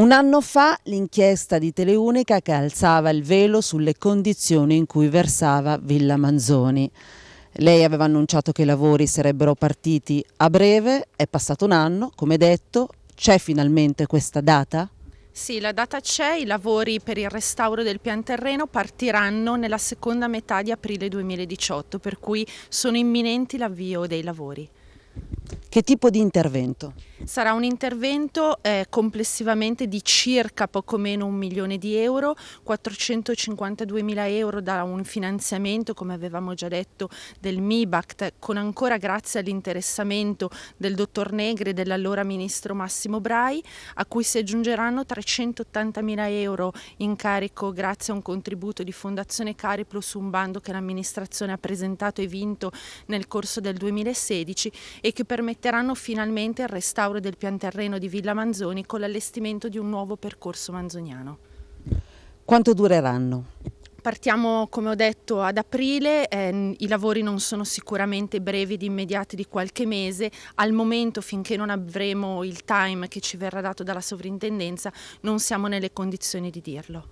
Un anno fa l'inchiesta di Teleunica che alzava il velo sulle condizioni in cui versava Villa Manzoni. Lei aveva annunciato che i lavori sarebbero partiti a breve, è passato un anno, come detto, c'è finalmente questa data? Sì, la data c'è, i lavori per il restauro del pian terreno partiranno nella seconda metà di aprile 2018, per cui sono imminenti l'avvio dei lavori. Che tipo di intervento? Sarà un intervento eh, complessivamente di circa poco meno un milione di euro, 452 mila euro da un finanziamento, come avevamo già detto, del MIBACT, con ancora grazie all'interessamento del dottor Negri e dell'allora ministro Massimo Brai, a cui si aggiungeranno 380 mila euro in carico grazie a un contributo di Fondazione Cariplo su un bando che l'amministrazione ha presentato e vinto nel corso del 2016 e che permetterà permetteranno finalmente il restauro del pian terreno di Villa Manzoni con l'allestimento di un nuovo percorso manzoniano. Quanto dureranno? Partiamo, come ho detto, ad aprile, eh, i lavori non sono sicuramente brevi ed immediati di qualche mese, al momento finché non avremo il time che ci verrà dato dalla sovrintendenza non siamo nelle condizioni di dirlo.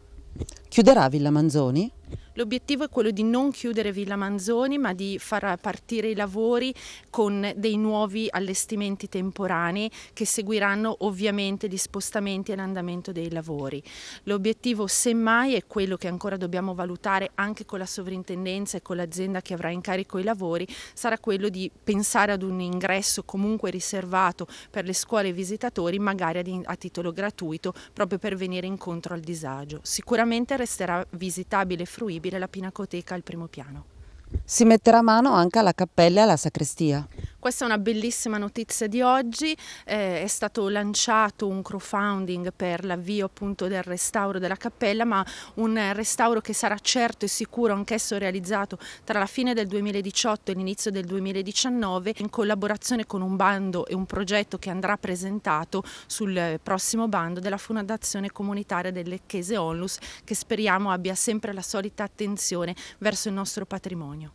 Chiuderà Villa Manzoni? L'obiettivo è quello di non chiudere Villa Manzoni ma di far partire i lavori con dei nuovi allestimenti temporanei che seguiranno ovviamente gli spostamenti e l'andamento dei lavori. L'obiettivo semmai è quello che ancora dobbiamo valutare anche con la sovrintendenza e con l'azienda che avrà in carico i lavori, sarà quello di pensare ad un ingresso comunque riservato per le scuole e i visitatori, magari a titolo gratuito, proprio per venire incontro al disagio. Sicuramente resterà visitabile e fruibile visibile la pinacoteca al primo piano. Si metterà mano anche alla cappella e alla sacrestia. Questa è una bellissima notizia di oggi, eh, è stato lanciato un crowdfunding per l'avvio appunto del restauro della cappella, ma un restauro che sarà certo e sicuro anch'esso realizzato tra la fine del 2018 e l'inizio del 2019 in collaborazione con un bando e un progetto che andrà presentato sul prossimo bando della Fondazione Comunitaria delle Lecchese Onlus che speriamo abbia sempre la solita attenzione verso il nostro patrimonio.